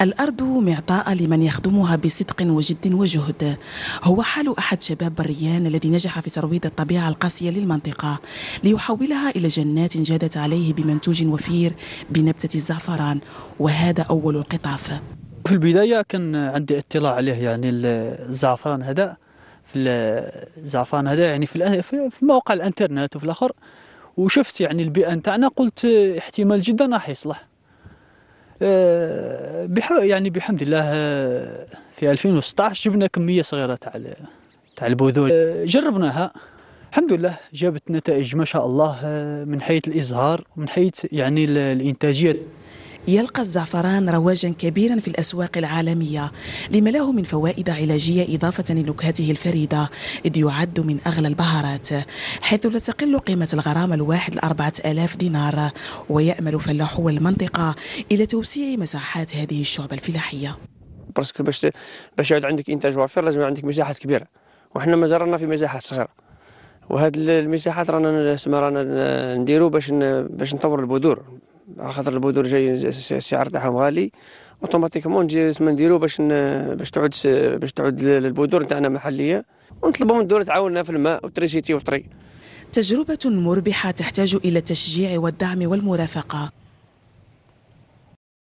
الأرض معطاء لمن يخدمها بصدق وجد وجهد هو حال أحد شباب بريان الذي نجح في ترويض الطبيعة القاسية للمنطقة ليحولها إلى جنات جادت عليه بمنتوج وفير بنبتة الزعفران وهذا أول القطاف في البداية كان عندي اطلاع عليه يعني الزعفران هذا في الزعفران هذا يعني في موقع مواقع الانترنت وفي الاخر وشفت يعني البيئه نتاعنا قلت احتمال جدا راح يصلح آه، يعني بحمد الله آه، في 2016 جبنا كميه صغيره تاع تاع البذور آه، جربناها الحمد لله جابت نتائج ما شاء الله من حيث الازهار ومن حيث يعني الانتاجيه يلقى الزعفران رواجا كبيرا في الأسواق العالمية لما له من فوائد علاجية إضافة لنكهته الفريدة إذ يعد من أغلى البهارات حيث لا تقل قيمة الغرام الواحد لأربعة آلاف دينار ويأمل فلاحو المنطقة إلى توسيع مساحات هذه الشعبة الفلاحية برسك باش باش يعود عندك انتاج وافر لازم عندك مساحات كبيره وحنا ما رانا في مساحات صغيره وهذه المساحات رانا رانا نديرو باش باش نطور البذور خاطر البودور جاي السعر تاعهم غالي اوتوماتيكمون نجي اسما نديرو باش ن... باش تعود س... باش تعود للبودور تاعنا محليه ونطلبوا من الدوله تعاوننا في الماء والتريسيتي طيب وطري تجربة مربحة تحتاج إلى التشجيع والدعم والمرافقة